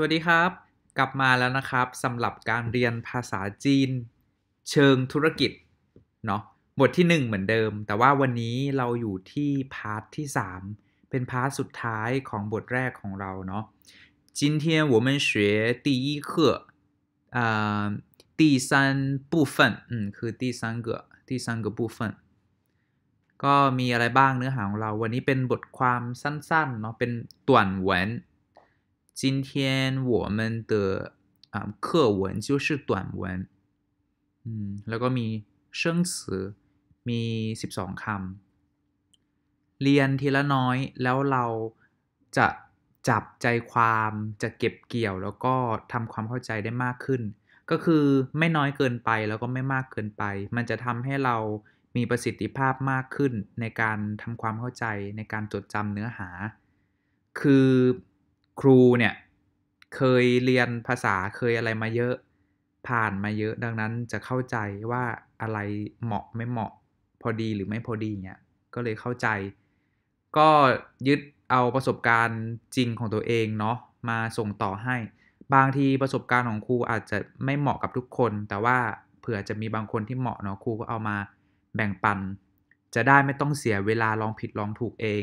สวัสดีครับกลับมาแล้วนะครับสำหรับการเรียนภาษาจีน เชิงธุรกิจเนาะบทที่ 1 เหมือนเดิม แต่ว่าวันนี้เราอยู่ที่พาร์ทที่ 3 เป็นพาร์ทสุดท้ายของบทแรกของเราเนาะ今天我们学第一课啊第三部分อืมคือ第三个第三个部分ก็มีอะไรบ้างเนื้อหาของเรา วันนี้เป็นบทความสั้นๆเนาะเป็นต่วนหวน今天我们的啊、嗯、课文就是短文อืมแล้วก็มี生词สมี 12คำ เรียนทีละน้อยแล้วเราจะจับใจความ จะเก็บเกี่ยวแล้วก็ทำความเข้าใจได้มากขึ้น ก็คือไม่น้อยเกินไปแล้วก็ไม่มากเกินไป มันจะทำให้เรามีประสิทธิภาพมากขึ้นในการทำความเข้าใจในการจดจำเนื้อหา คือครูเนี่ยเคยเรียนภาษาเคยอะไรมาเยอะผ่านมาเยอะดังนั้นจะเข้าใจว่าอะไรเหมาะไม่เหมาะพอดีหรือไม่พอดีเนี่ยก็เลยเข้าใจ ก็ยึดเอาประสบการณ์จริงของตัวเองเนาะมาส่งต่อให้ บางทีประสบการณ์ของครูอาจจะไม่เหมาะกับทุกคน แต่ว่าเผื่อจะมีบางคนที่เหมาะเนาะครูก็เอามาแบ่งปัน จะได้ไม่ต้องเสียเวลาลองผิดลองถูกเอง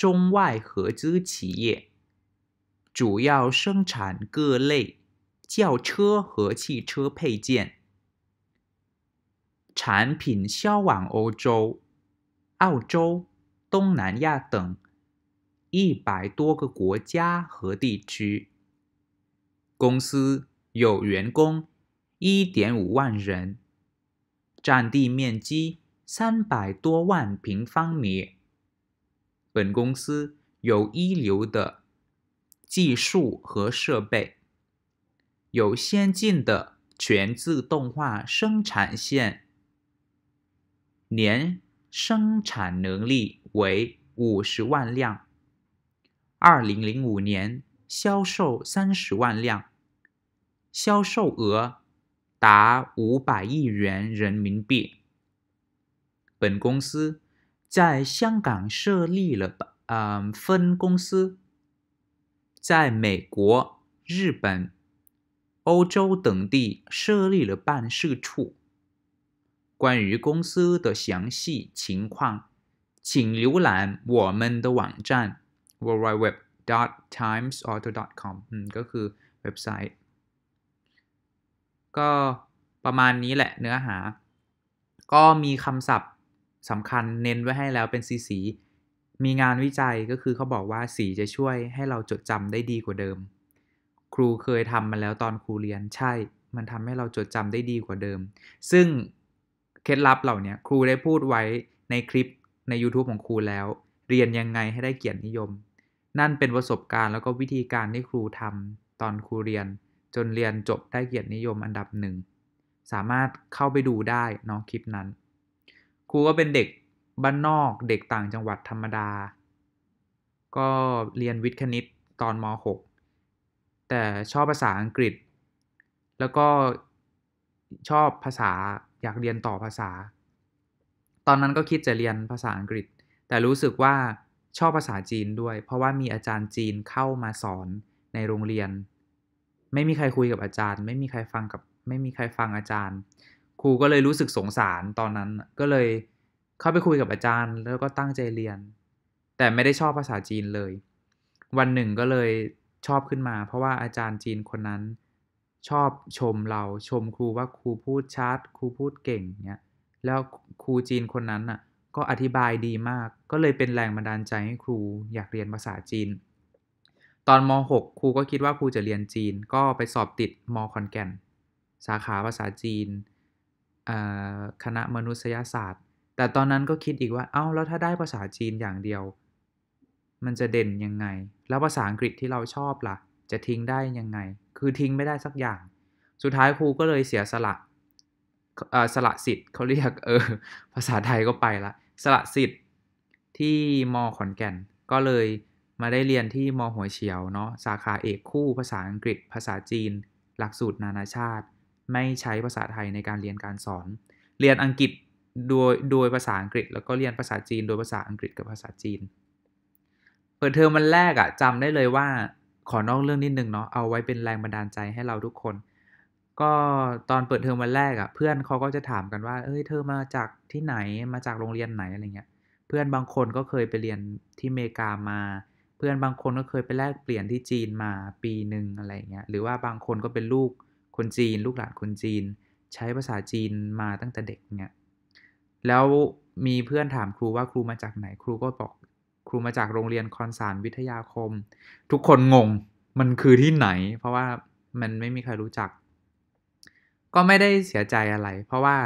中外合资企业主要生产各类轿车和汽车配件，产品销往欧洲、澳洲、东南亚等一百多个国家和地区。公司有员工一点五万人，占地面积三百多万平方米。本公司有一流的技术和设备，有先进的全自动化生产线，年生产能力为五十万辆。二零零五年销售三十万辆，销售额达五百亿元人民币。本公司。在香港设立了嗯分公司，在美国、日本、欧洲等地设立了办事处。关于公司的详细情况，请浏览我们的网站：worldwide.web.timesauto.com。嗯，สำคัญเน้นไว้ให้แล้วเป็นสีสีมีงานวิจัยก็คือเขาบอกว่าสีจะช่วยให้เราจดจำได้ดีกว่าเดิม ครูเคยทำมาแล้วตอนครูเรียนใช่มันทำให้เราจดจำได้ดีกว่าเดิม ซึ่งเคล็ดลับเหล่านี้ครูได้พูดไว้ในคลิปใน YouTube ของครูแล้ว เรียนยังไงให้ได้เกียรตินิยม นั่นเป็นประสบการณ์แล้วก็วิธีการที่ครูทำตอนครูเรียน จนเรียนจบได้เกียรตินิยมอันดับหนึ่งสามารถเข้าไปดูได้เนาะคลิปนั้นครูก็เป็นเด็กบ้านนอกเด็กต่างจังหวัดธรรมดา ก็เรียนวิทย์คณิตตอนม .6 แต่ชอบภาษาอังกฤษ แล้วก็ชอบภาษาอยากเรียนต่อภาษา ตอนนั้นก็คิดจะเรียนภาษาอังกฤษ แต่รู้สึกว่าชอบภาษาจีนด้วยเพราะว่ามีอาจารย์จีนเข้ามาสอนในโรงเรียน ไม่มีใครคุยกับอาจารย์ ไม่มีใครฟังกับไม่มีใครฟังอาจารย์ ครูก็เลยรู้สึกสงสารตอนนั้นก็เลยเข้าไปคุยกับอาจารย์แล้วก็ตั้งใจเรียน แต่ไม่ได้ชอบภาษาจีนเลย วันหนึ่งก็เลยชอบขึ้นมา เพราะว่าอาจารย์จีนคนนั้นชอบชมเราชมครูว่า ครูพูดชัดครูพูดเก่งเนี่ยแล้วครูจีนคนนั้นอ่ะก็อธิบายดีมาก ก็เลยเป็นแรงบันดาลใจให้ครูอยากเรียนภาษาจีน ตอนม .6 ครูก็คิดว่า ครูจะเรียนจีน ก็ไปสอบติดมคอนแก่นสาขาภาษาจีนคณะมนุษยศาสตร์แต่ตอนนั้นก็คิดอีกว่า เอา้า แล้วถ้าได้ภาษาจีนอย่างเดียว มันจะเด่นยังไง แล้วภาษาอังกฤษที่เราชอบละ่ะ จะทิ้งได้ยังไง คือทิ้งไม่ได้สักอย่าง สุดท้ายครูก็เลยเสียสละสละสิทธิ์เขาเรียกเออ ภาษาไทยก็ไปละ สละสิทธิ์ที่มขอนแก่น ก็เลยมาได้เรียนที่มหัวเฉียวเนาะ สาขาเอกคู่ภาษาอังกฤษ ภาษาจีน หลักสูตรนานาชาติ ไม่ใช้ภาษาไทยในการเรียนการสอน เรียนอังกฤษโดยโดยภาษาอังกฤษแล้วก็เรียนภาษาจีน โดยภาษาอังกฤษกับภาษาจีน เปิดเทอมมันแรกอะจำได้เลยว่าขอนอกเรื่องนิดนึงเนาะเอาไว้เป็นแรงบันดาลใจให้เราทุกคน ก็ตอนเปิดเทอมวันแรกอะ่ะ เพื่อนเขาก็จะถามกันว่า เอ้ยเธอมาจากที่ไหนมาจากโรงเรียนไหนอะไรเงี้ย เพื่อนบางคนก็เคยไปเรียนที่เมกามา เพื่อนบางคนก็เคยไปแลกเปลี่ยนที่จีนมาปีหนึ่งอะไรเงี้ยหรือว่าบางคนก็เป็นลูกคนจีน ลูกหลานคนจีน ใช้ภาษาจีนมาตั้งแต่เด็กเงี้ยแล้วมีเพื่อนถามครูว่าครูมาจากไหน ครูก็บอกครูมาจากโรงเรียนคอนสารวิทยาคม ทุกคนงงมันคือที่ไหน เพราะว่ามันไม่มีใครรู้จัก ก็ไม่ได้เสียใจอะไรเพราะว่า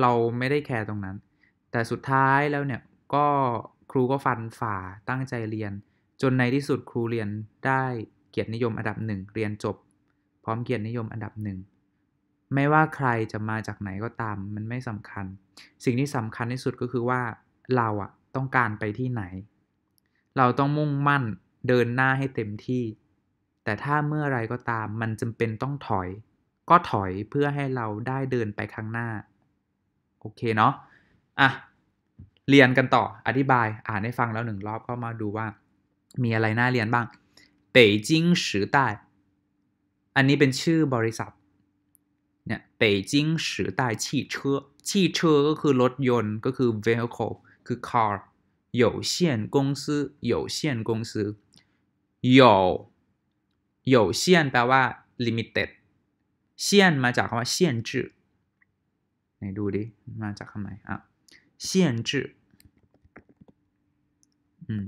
เราไม่ได้แคร์ตรงนั้น แต่สุดท้ายแล้วเนี่ยก็ครูก็ฟันฝ่าตั้งใจเรียน จนในที่สุดครูเรียนได้เกียรตินิยมอันดับหนึ่งเรียนจบพร้อมเกียรตินิยมอันดับหนึ่งไม่ว่าใครจะมาจากไหนก็ตาม มันไม่สำคัญ สิ่งที่สำคัญที่สุดก็คือว่า เราอะต้องการไปที่ไหน เราต้องมุ่งมั่นเดินหน้าให้เต็มที่ แต่ถ้าเมื่อไรก็ตาม มันจำเป็นต้องถอย ก็ถอยเพื่อให้เราได้เดินไปข้างหน้า โอเคเนาะอ่ะเรียนกันต่ออธิบายอ่านให้ฟังแล้วหนึ่งรอบก็มาดูว่า มีอะไรน่าเรียนบ้างเป่ยจิงสือใต้อันนี้เป็นชื่อบริษัทเนี่ย北京时代汽车汽车ก็คือรถยนต์ก็คือ vehicle คือ car 有限公司有限公司有有限แปลว่า limited เซียนมาจากคำว่าเซียนจือไหนดูดิมาจากคำไหนอ่ะเซียนจือืม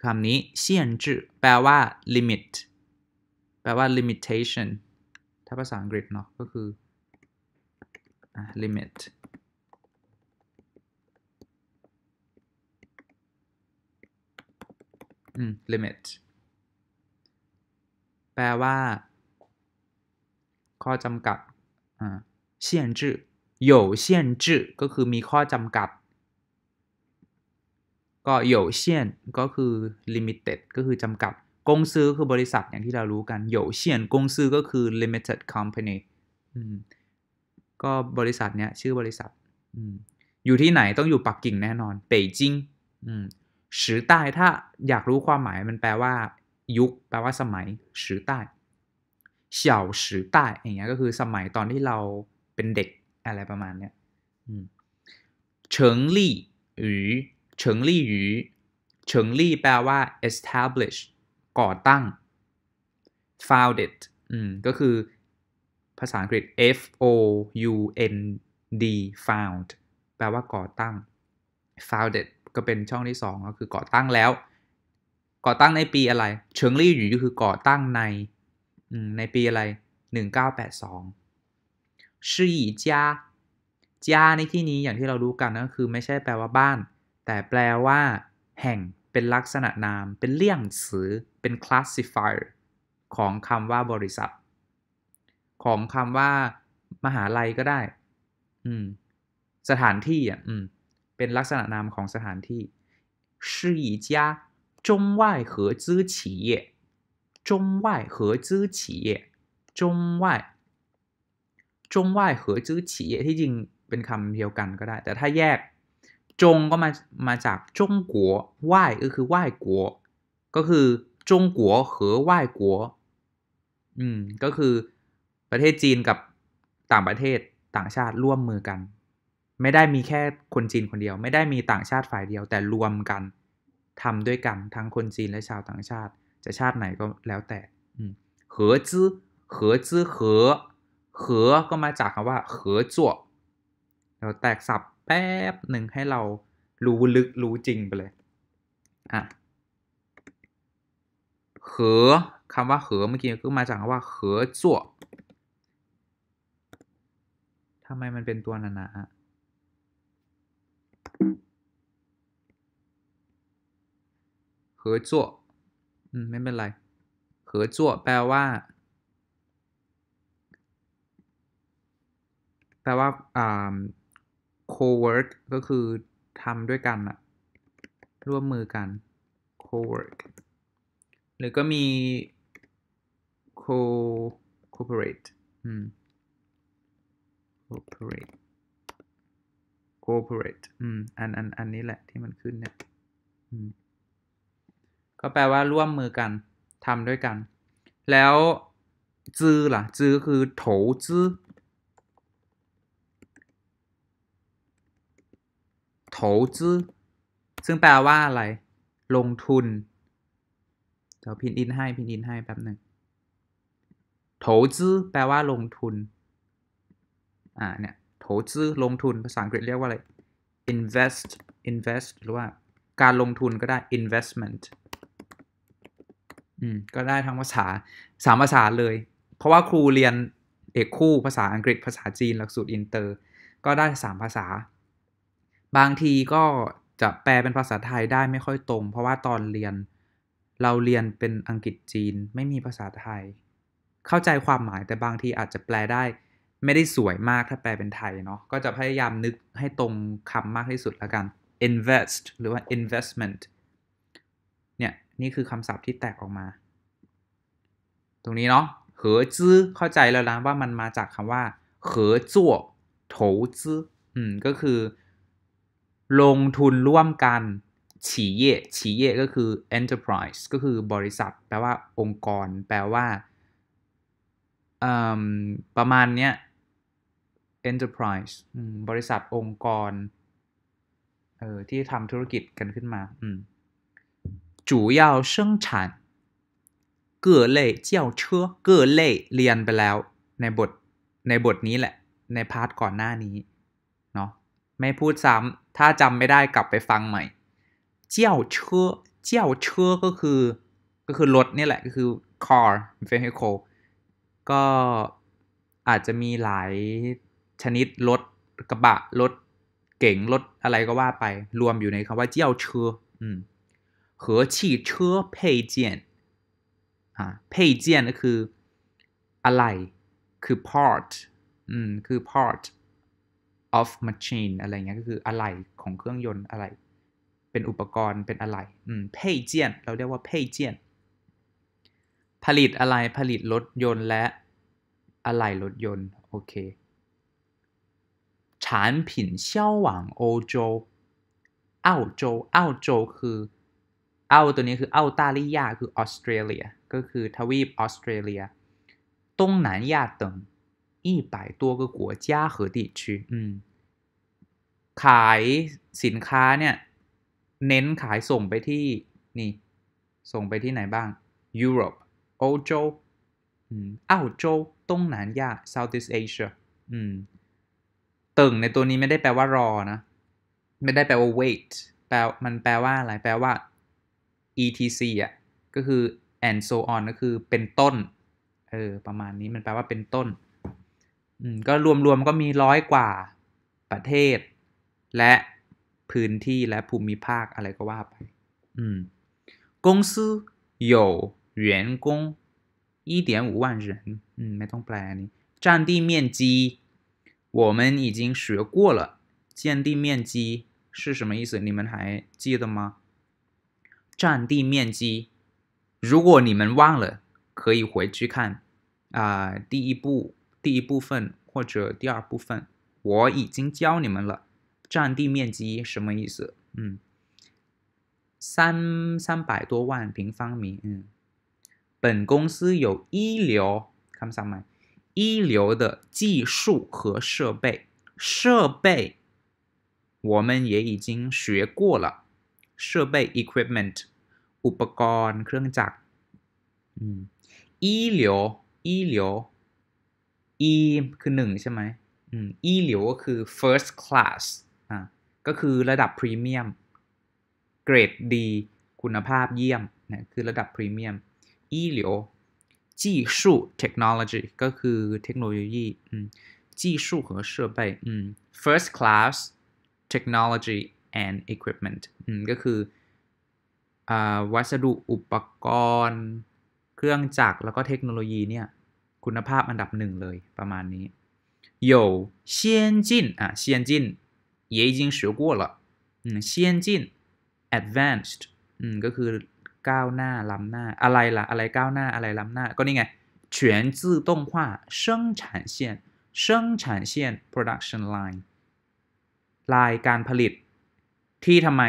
คำนี้เซียนจือแปลว่า limit แปลว่า limitation ถ้าภาษาอังกฤษเนาะก็คือ limit อืม limit แปลว่า ข้อจำกัด อ่า限制有限制ก็คือมีข้อจำกัด ก็有限ก็คือ limited ก็คือจำกัด กงซื้อคือบริษัทอย่างที่เรารู้กัน有限公司ก็คือ limited company อืมก็บริษัทเนี้ย ชื่อบริษัท อยู่ที่ไหนต้องอยู่ปักกิ่งแน่นอนเป่ยจิงสือใต้ถ้าอยากรู้ความหมายมันแปลว่า ยุค แปลว่าสมัยสือใต้เฉาสือใต้อย่างเงี้ยก็คือสมัยตอนที่เราเป็นเด็ก อะไรประมาณเนี้ยเฉิงลี่หรือ เฉิงลี่หรือ เฉิงลี่แปลว่า establish ก่อตั้ง founded ก็คือภาษาอังกฤษ F O U N D found แปลว่าก่อตั้ง founded ก็เป็นช่องที่2ก็คือก่อตั้งแล้ว ก่อตั้งในปีอะไรเฉิงลี่อยู่ก็คือก่อตั้งในในปีอะไร 1982ชี่จ้าจ้าในที่นี้อย่างที่เรารู้กันก็คือไม่ใช่แปลว่าบ้าน แต่แปลว่า แห่งเป็นลักษณะนาม เป็นเลี่ยงสือเป็น classifier ของคำว่าบริษัทของคำว่ามหาลัยก็ได้อืมสถานที่อ่ะอืมเป็นลักษณะนามของสถานที่是一家中外合资企业中外合资企业จงไหวจงไหวเหอจื้อฉีที่จริงเป็นคำเดียวกันก็ได้ แต่ถ้าแยก จงก็มามาจากจงกัวไหวก็คือไหวกัวก็คือจงกัวเหอไหวกัวอืมก็คือประเทศจีนกับต่างประเทศต่างชาติร่วมมือกัน ไม่ได้มีแค่คนจีนคนเดียว ไม่ได้มีต่างชาติฝ่ายเดียว แต่รวมกัน ทำด้วยกันทั้งคนจีนและชาวต่างชาติ จะชาติไหนก็แล้วแต่เหอจื้อเหอจื้อเหอเหอก็มาจากคำว่าเหอจั่วเราแตกสับแป๊บหนึ่งให้เรารู้ลึกรู้จริงไปเลยอ่ะเหอคำว่าเหอเมื่อกี้ก็มาจากคำว่าเหอจั่วทำไมมันเป็นตัวหนาๆเหอจั่วอืม ไม่เป็นไรเหอจั่วแปลว่า แปลว่า อ่า co-work ก็คือทำด้วยกันอะร่วมมือกัน co-work หรือก็มี co c o o p e r a t e อืม corporate corporate อืมอันอันอันนี้แหละที่มันขึ้นเนี่ย อืม ก็แปลว่าร่วมมือกัน ทำด้วยกัน แล้ว จื้อล่ะจื้อคือโถจื้อโถจื้อ ซึ่งแปลว่าอะไร ลงทุน เดี๋ยวพินอินให้พินอินให้แป๊บหนึ่งโถจื้อแปลว่าลงทุนอ่าเนี่ยโถซื้อลงทุนภาษาอังกฤษเรียกว่าอะไร invest invest หรือว่าการลงทุนก็ได้ investment อืมก็ได้ทั้งภาษาสามภาษาเลยเพราะว่าครูเรียนเอกคู่ภาษาอังกฤษภาษาจีนหลักสูตรอินเตอร์ก็ได้สามภาษา บางทีก็จะแปลเป็นภาษาไทยได้ไม่ค่อยตรง เพราะว่าตอนเรียนเราเรียนเป็นอังกฤษจีน ไม่มีภาษาไทย เข้าใจความหมายแต่บางทีอาจจะแปลได้ไม่ได้สวยมากถ้าแปลเป็นไทยเนาะ ก็จะพยายามนึกให้ตรงคำมากที่สุดละกัน invest หรือว่า investment เนี่ย นี่คือคำศัพท์ที่แตกออกมา ตรงนี้เนาะเหอจื้อเข้าใจแล้วนะว่ามันมาจากคำว่าเหอจั่วโถจื้ออืม ก็คือ ลงทุนร่วมกัน ฉีเย่ฉีเย่ก็คือ enterprise ก็คือบริษัท แปลว่าองค์กรแปลว่าประมาณเนี้ย enterprise บริษัทองค์กร เออที่ทำธุรกิจกันขึ้นมาอืม主要生产各类轿车各类เรียนไปแล้วในบท ในบทนี้แหละในพาร์ทก่อนหน้านี้เนาะไม่พูดซ้ำถ้าจำไม่ได้กลับไปฟังใหม่เจ้าเชื่อเจ้าเชื่อก็คือ ก็คือ รถนี่แหละ ก็คือ car vehicle ก็อาจจะมีหลายชนิด รถ กระบะ รถเก๋งรถอะไรก็ว่าไปรวมอยู่ในคำว่า เจ้าเชืออืม和汽车配件อ่า配件ก็คืออะไรคือ part อืมคือ part of machine อะไรเงี้ย ก็คืออะไรของเครื่องยนต์อะไร เป็นอุปกรณ์เป็นอะไรอืมเพยเจียนเราเรียกว่าเพยเจียนผลิตอะไรผลิตรถยนต์และอะไรรถยนต์โอเค产品销往欧洲澳洲澳洲คือเอาตัวนี้คือเอาตาลียคือออสเตรเลีย ก็คือทวีปออสเตรเลีย东南亚等一百多个国家和地区อืมขายสินค้าเนี่ย เน้นขายส่งไปที่ นี่ ส่งไปที่ไหนบ้างยุโรปโอโจอืมอ้าวโจ东南亚 Southeast Asia อืมตึงในตัวนี้ไม่ได้แปลว่ารอนะ ไม่ได้แปลว่า wait แปลมันแปลว่าอะไรแปลว่า etc อ่ะก็คือ and so on ก็คือเป็นต้น เออ ประมาณนี้มันแปลว่าเป็นต้นอืมก็รวมๆก็มีร้อยกว่าประเทศและพื้นที่และภูมิภาคอะไรก็ว่าไป อืมกง้อ有员工一点五万人มไม่ต้องแปลนี้占地面积我们已经学过了，占地面积是什么意思？你们还记得吗？占地面积，如果你们忘了，可以回去看啊，第一步、第一部分或者第二部分，我已经教你们了。占地面积什么意思？嗯，三三百多万平方米。嗯，本公司有医疗，看上面。一流的技术和设备。设备我们也已经学过了，设备 equipment อุปกรณ์เครื่องจักรอืม一流，เลอเลอีคือหนึ่งใช่ไหมอืมอีเหลียวก็คือ first class อ่ะก็คือระดับพรีเมียมเกรดดีคุณภาพเยี่ยมนะคือระดับพรีเมียมอีเหลียวจีสู้เทคโนโลยีก็คือเทคโนโลยีอืมจีสู้和设备อืม first class technology and equipment อืมก็คืออ่าวัสดุ อุปกรณ์ เครื่องจักร แล้วก็เทคโนโลยีเนี่ย คุณภาพอันดับหนึ่งเลย ประมาณนี้有先进อ่ะ先进也已经学过了嗯先进 advanced อืมก็คือก้าวหน้าล้ำหน้า อะไรล่ะอะไรก้าวหน้าอะไรล้ำหน้าก็นี่ไง全自动化生产线生产线 production line ลายการผลิตที่ทำไม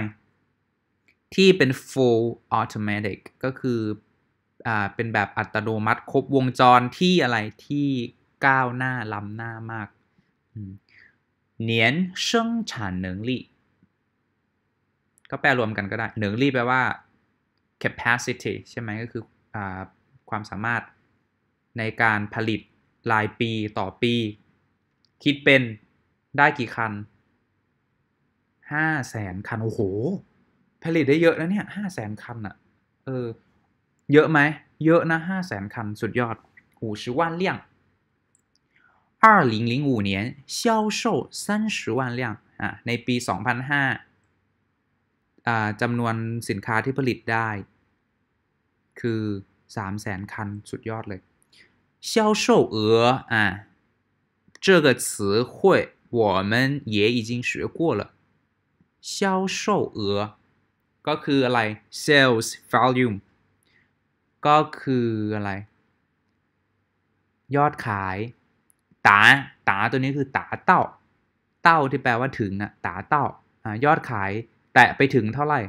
ที่เป็น full automatic ก็คืออ่าเป็นแบบอัตโนมัติครบวงจรที่อะไรที่ก้าวหน้าล้ำหน้ามาก เน年生产能力ก็แปลรวมกันก็ได้เหนืองลี่แปลว่า capacity ใช่ไหมก็คืออความสามารถในการผลิตรายปีต่อปี คิดเป็นได้กี่คันห้าแสนคัน โอ้โห ผลิตได้เยอะนะเนี่ยห้าแสนคันอะเออ เยอะไหมเยอะนะห้าแสนคันสุดยอดหูชิวันเลี่ยง2005年销售30万辆啊那น2005จำนวนสินค้าที่ผลิตได้ คือสามแสนคันสุดยอดเลย销售额啊这个词汇我们也已经学过了销售额ก็คืออะไร sales volume ก็คืออะไร ยอดขายตาตาตัวนี้คือตาเต้าเต้าที่แปลว่าถึงอะตาเต้ายอดขายแตะไปถึงเท่าไหร่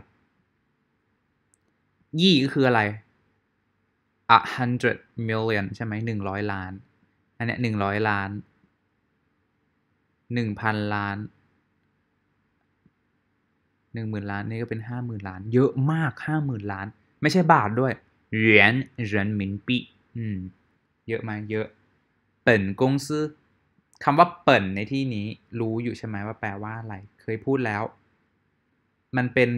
ยี่ก็คืออะไร a hundred million ใช่ไหมหนึ่งร้อยล้าน อันเนี้ยหนึ่งร้อยล้านหนึ่งพันล้านหนึ่งหมื่นล้านนี่ก็เป็นห้าหมื่นล้าน เยอะมากห้าหมื่นล้าน ไม่ใช่บาทด้วยเหรียญเหรียญหมินปีอืมเยอะมาเยอะ เปิ่นกงซื้อคำว่าเปิ่นในที่นี้ รู้อยู่ใช่ไหมว่าแปลว่าอะไร เคยพูดแล้วมันเป็น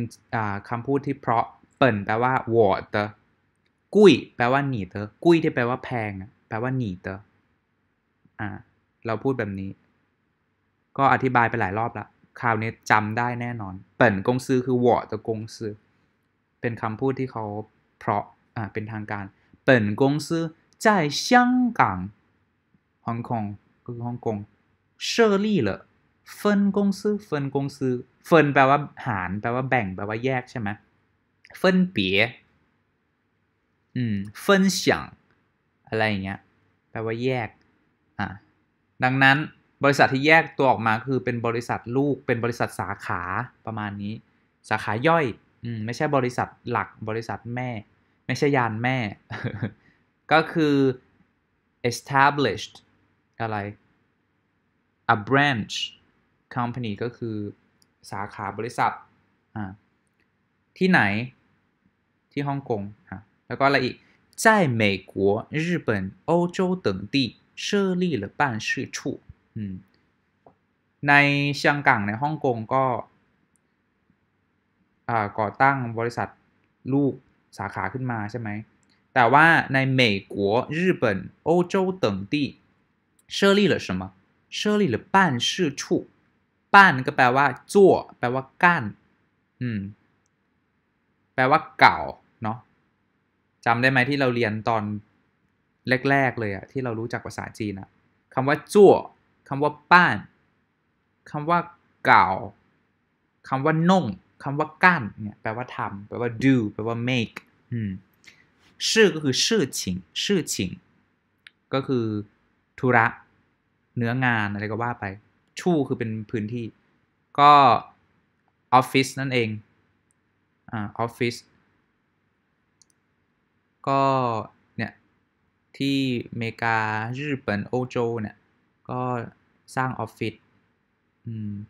คำพูดที่เพราะเปิ่นแปลว่าวอเตอกุ้ยแปลว่าหนีเตอกุ้ยที่แปลว่าแพงแปลว่าหนีเตออ่า เราพูดแบบนี้ ก็อธิบายไปหลายรอบละคราวนี้จำได้แน่นอนเปิ่นกงซื้อคือวอเตอกงซื้อเป็นคำพูดที่เขาเพราะอ่าเป็นทางการเปิ่นกงซื้อ在香港ฮ่องกงก็คือฮ่องกง设立了เฟินกงซื้อเฟินกงซื้อเฟินแปลว่าหารแปลว่าแบ่ง แปลว่าแยกใช่ไหมเฟินเปียอืมเฟินเฉียงอะไรอย่างเงี้ย แปลว่าแยกอ่ะดังนั้นบริษัทที่แยกตัวออกมาคือเป็นบริษัทลูก เป็นบริษัทสาขาประมาณนี้ สาขาย่อยอืมไม่ใช่บริษัทหลัก บริษัทแม่ ไม่ใช่ยานแม่ ก็คือ established อะไร a branch company ก็คือสาขาบริษัทที่ไหนที่ฮ่องกงะแล้วก็อะไรอีก在美国、日本、欧洲等地设立了办事处อในเ港ยในฮ่องกง ก็ก่อตั้ง บริษัทลูกสาขา ขึ้นมาใช่ไหมแต่ว่า ใน美国、日本、欧洲等地设立了什么？设立了办事处。ป้านก็แปลว่า จั่ว แปลว่าก้าน อืม แปลว่าเก่าเนาะจำได้ไหมที่เราเรียนตอนแรกๆ เลยอะที่เรารู้จักภาษาจีนอะคำว่าจั่วคำว่าป้านคำว่า เก่าคำว่าน่งคำว่าก้านเนี่ยแปลว่าทำแปลว่า do แปลว่า make อืมชื่อก็คือชื่อชิงชื่อชิงก็คือธุระ เนื้องานอะไรก็ว่าไปชู่คือเป็นพื้นที่ ก็ออฟฟิศนั่นเองอ่าออฟฟิศก็ เนี่ย ที่เมกาญี่ปุ่นโอโจเนี่ย ก็สร้างออฟฟิศ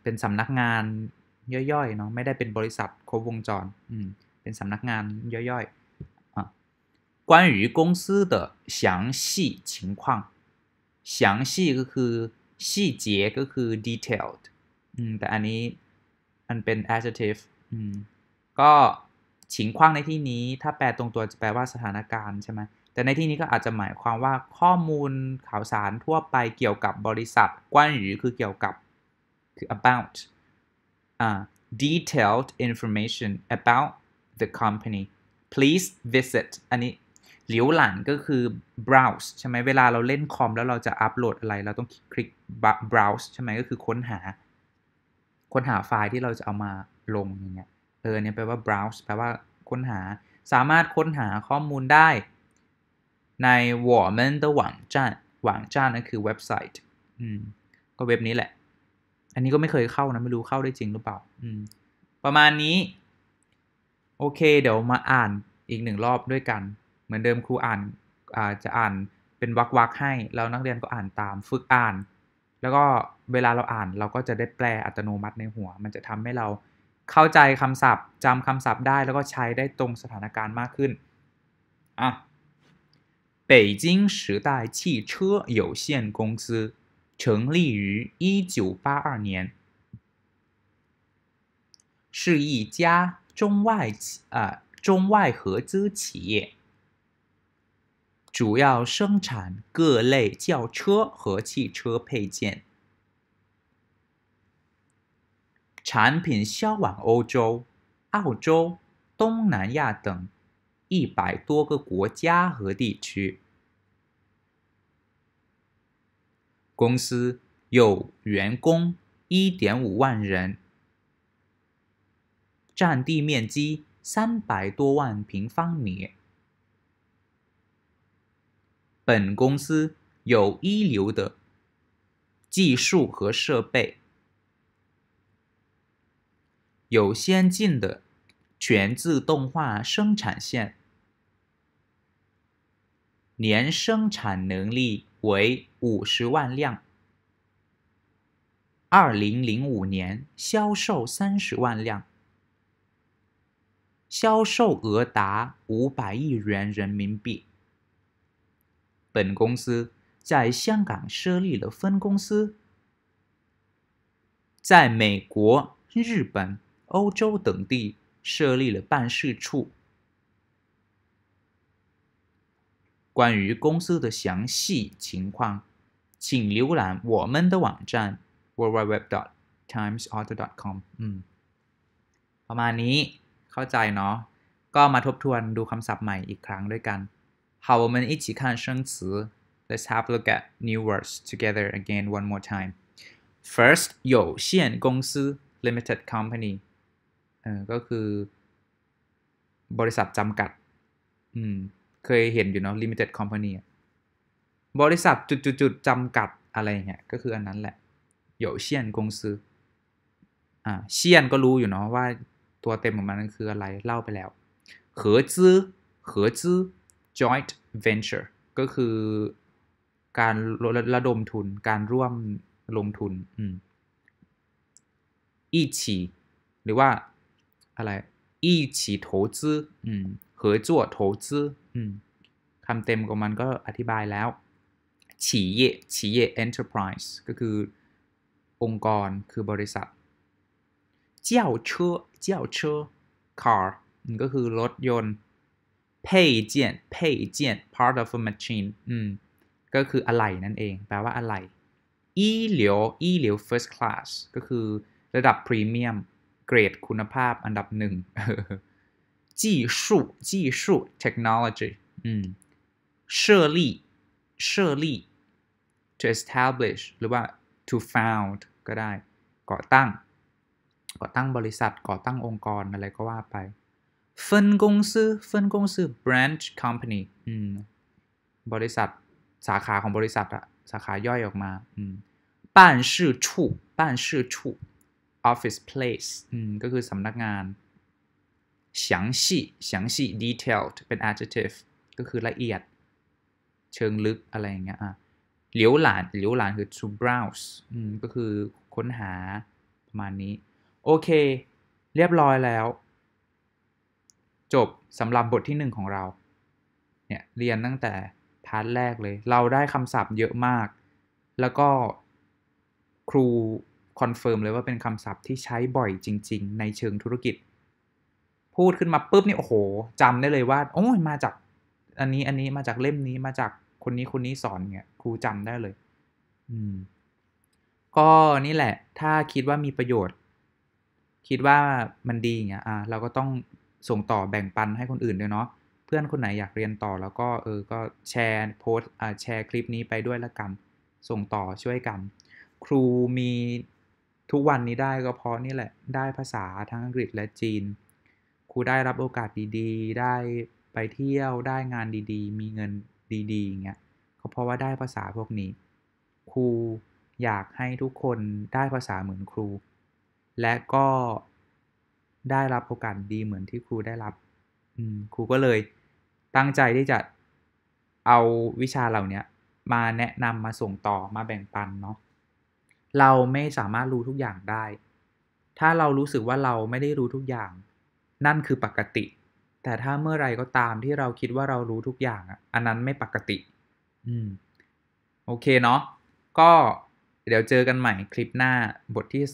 เป็นสำนักงานย่อยๆเนาะไม่ได้เป็นบริษัทครบวงจรอืมเป็นสำนักงานย่อยๆอ่关于公司的详细情况详细ก็คือชี้เจียก็คือ detailed แต่อันนี้มันเป็น adjective ก็ฉิงคว้างในที่นี้ถ้าแปลตรงตัวจะแปลว่าสถานการณ์ใช่ไหมแต่ในที่นี้ก็อาจจะหมายความว่าข้อมูลข่าวสารทั่วไปเกี่ยวกับบริษัทกว้านหรือคือเกี่ยวกับคือ about uh, detailed information about the company please visit อันนี้เหลียวหลังก็คือ browse ใช่ไหมเวลาเราเล่นคอมแล้วเราจะอัปโหลดอะไรเราต้องคลิก browse ใช่ไหมก็คือค้นหา ค้นหาไฟล์ที่เราจะเอามาลงอย่างเงี้ย เออเนี่ยแปลว่า browse แปลว่าค้นหา สามารถค้นหาข้อมูลได้ ในว้หางจหวังจ้านั่นคือเว็บไซต์ อืม ก็เว็บนี้แหละ อันนี้ก็ไม่เคยเข้านะไม่รู้เข้าได้จริงหรือเปล่า อืม ประมาณนี้ โอเค เดี๋ยวมาอ่านอีกหนึ่งรอบด้วยกันเหมือนเดิมครูอ่านอาจะอ่านเป็นวักวักให้แล้วนักเรียนก็อ่านตามฝึกอ่าน แล้วก็เวลาเราอ่านเราก็จะได้แปลอัตโนมัติในหัว มันจะทำให้เราเข้าใจคำศัพท์ จำคำศัพท์ได้ แล้วก็ใช้ได้ตรงสถานการณ์มากขึ้นอ่ะ北京时代汽车有限公司成立于一九八二年，是一家中外企啊、呃、中外合资企业。主要生产各类轿车和汽车配件，产品销往欧洲、澳洲、东南亚等一百多个国家和地区。公司有员工一点五万人，占地面积三百多万平方米。本公司有一流的技术和设备，有先进的全自动化生产线，年生产能力为五十万辆。二零零五年销售三十万辆，销售额达五百亿元人民币。本公司在香港设立了分公司，在美国、日本、欧洲等地设立了办事处。关于公司的详细情况，请浏览我们的网站：www.timesauto.com。嗯，好，妈尼，了解呢，就来复读，读词组，再读一次。好，我们一起看生词。Let's have a look at new words together again one more time. First, 有限公司 limited company เออก็คือ บริษัทจำกัดอืมเคยเห็นอยู่เนาะ limited company บริษัทจุดๆจำกัดอะไรเงี้ยก็คืออันนั้นแหละ有限公司อ่าเชียนก็รู้อยู่เนาะว่าตัวเต็มของมันคืออะไรเล่าไปแล้วเหอจื้อเหอจื้อ joint venture ก็คือการระดมทุน การร่วมลงทุนอีฉีหรือว่าอะไรอีฉีโถซื้อเหอจั่วโถซื้อคำเต็มของมันก็อธิบายแล้วฉีเย่ฉีเย่ enterprise ก็คือ องค์กร คือบริษัทเจ้าเชื่อเจ้าเชื่อ car ก็คือรถยนต์配件配件 part of a machine อืม ก็คืออะไรนั่นเอง แปลว่าอะไรอีเหลียวอีเหลียว first class ก็คือระดับพรีเมียมเกรดคุณภาพอันดับหนึ่งจีสูจีสู technology อืมเชอรี่เชอรี่ to establish หรือว่า to found ก็ได้ ก่อตั้ง ก่อตั้งบริษัท ก่อตั้งองค์กรอะไรก็ว่าไปฟินกงซื้อเฟินกงซื้อ branch company อืมบริษัทสาขาของบริษัทอะสาขาย่อยออกมาอืมบ้านสื่อชู่บ้านสื่อชู่ office place อืมก็คือสำนักงานเฉียงชี่เฉียงชี่ detailed เป็น adjective ก็คือละเอียด เชิงลึกอะไรอย่างเงี้ยอ่ะเหลียวหลานเหลียวหลานคือ to browse อืมก็คือค้นหาประมาณนี้ โอเค เรียบร้อยแล้วจบสำหรับบทที่1ของเรา เนี่ย เรียนตั้งแต่พาร์ทแรกเลย เราได้คำศัพท์เยอะมาก แล้วก็ครูคอนเฟิร์มเลยว่าเป็นคำศัพท์ที่ใช้บ่อยจริง ๆ ในเชิงธุรกิจ พูดขึ้นมาปุ๊บนี่โอ้โหจำได้เลยว่าโอ้ยมาจาก อันนี้อันนี้มาจากเล่มนี้มาจากคนนี้คนนี้สอนเนี่ยครูจำได้เลย อืม ก็นี่แหละ ถ้าคิดว่ามีประโยชน์ คิดว่ามันดีเงี้ยอ่า เราก็ต้องส่งต่อแบ่งปันให้คนอื่นด้วยเนาะเพื่อนคนไหนอยากเรียนต่อแล้วก็เออก็แชร์โพส์แชร์คลิปนี้ไปด้วยละกันส่งต่อช่วยกัน ครูมีทุกวันนี้ได้ก็เพราะนี่แหละได้ภาษาทั้งอังกฤษและจีน ครูได้รับโอกาสดีๆ ได้ไปเที่ยวได้งานดีๆ มีเงินดีๆอย่างเงี้ยก็เพราะว่าได้ภาษาพวกนี้ ครูอยากให้ทุกคนได้ภาษาเหมือนครู และก็ได้รับโอกาสดีเหมือนที่ครูได้รับ อืครูก็เลย ตั้งใจที่จะเอาวิชาเหล่านี้มาแนะนำมาส่งต่อมาแบ่งปันเนาะ เราไม่สามารถรู้ทุกอย่างได้ ถ้าเรารู้สึกว่าเราไม่ได้รู้ทุกอย่าง นั่นคือปกติ แต่ถ้าเมื่อไรก็ตามที่เราคิดว่าเรารู้ทุกอย่างอ่ะ อันนั้นไม่ปกติ อืมโอเคเนาะ ก็เดี๋ยวเจอกันใหม่คลิปหน้า บทที่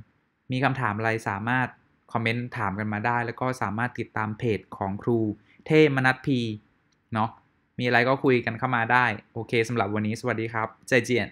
2มีคำถามอะไรสามารถคอมเมนต์ถามกันมาได้แล้วก็สามารถติดตามเพจของครูเทมนัทพีเนาะมีอะไรก็คุยกันเข้ามาได้โอเคสำหรับวันนี้สวัสดีครับใจเจียน